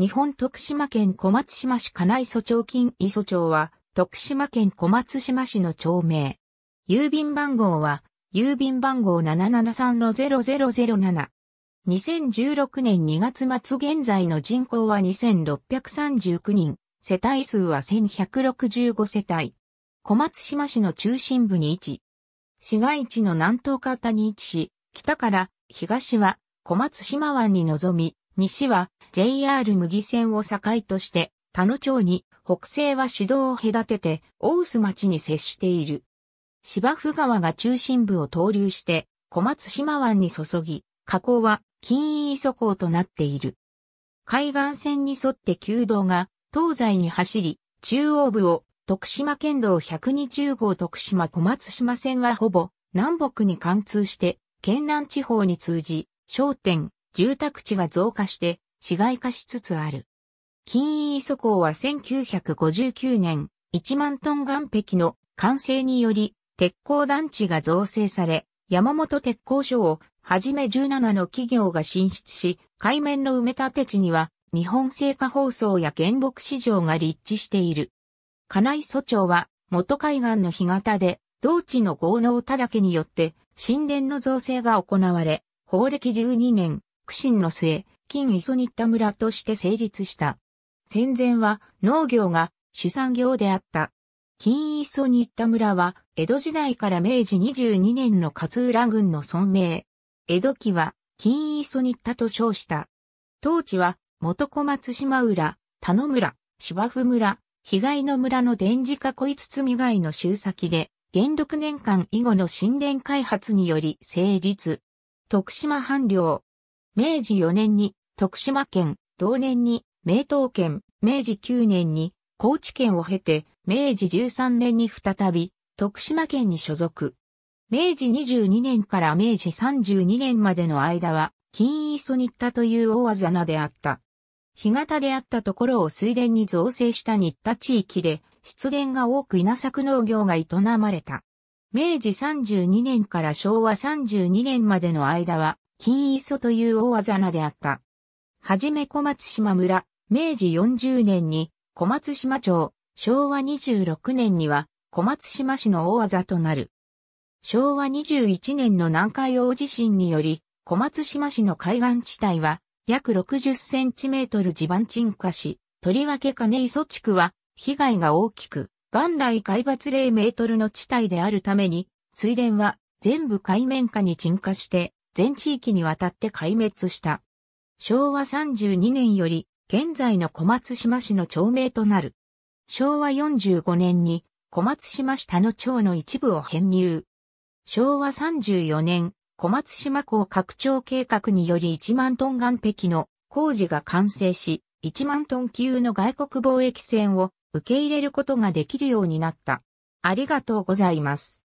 日本徳島県小松島市金磯町金磯町は、徳島県小松島市の町名。郵便番号は、郵便番号773-0007。2016年2月末現在の人口は2639人、世帯数は1165世帯。小松島市の中心部に位置。市街地の南東方に位置し、北から東は小松島湾に臨み、西は JR 麦線を境として、田野町に北西は主道を隔てて、大臼町に接している。芝生川が中心部を投流して、小松島湾に注ぎ、河口は金井磯港となっている。海岸線に沿って旧道が東西に走り、中央部を徳島県道120号徳島小松島線はほぼ南北に貫通して、県南地方に通じ、商店、住宅地が増加して、市街化しつつある。金飯磯港は1959年、1万トン岩壁の完成により、鉄鋼団地が造成され、山本鉄鋼所をはじめ17の企業が進出し、海面の埋め立て地には、日本製菓放送や原木市場が立地している。金井祖町は、元海岸の干潟で、同地の豪農ただけによって、神殿の造成が行われ、法暦12年、苦心の末、金磯新田村として成立した。戦前は農業が主産業であった。金磯新田村は、江戸時代から明治22年の勝浦郡の村名。江戸期は、金磯新田と称した。当地は、元小松島浦、田野村、芝生村、被害の村の電磁囲い包み貝の集先で、元禄年間以後の新田開発により成立。徳島藩領、明治4年に徳島県、同年に明東県、明治9年に高知県を経て、明治13年に再び徳島県に所属。明治22年から明治32年までの間は、金磯に行ったという大技であった。干潟であったところを水田に造成した日田地域で、出田が多く稲作農業が営まれた。明治32年から昭和32年までの間は、金磯という大技名であった。はじめ小松島村、明治40年に小松島町、昭和26年には小松島市の大技となる。昭和21年の南海大地震により、小松島市の海岸地帯は約60センチメートル地盤沈下し、とりわけ金磯地区は被害が大きく、元来海抜0メートルの地帯であるために、水田は全部海面下に沈下して、全地域にわたって壊滅した。昭和32年より現在の小松島市の町名となる。昭和45年に小松島下の町の一部を編入。昭和34年、小松島港拡張計画により1万トン岸壁の工事が完成し、1万トン級の外国貿易船を受け入れることができるようになった。ありがとうございます。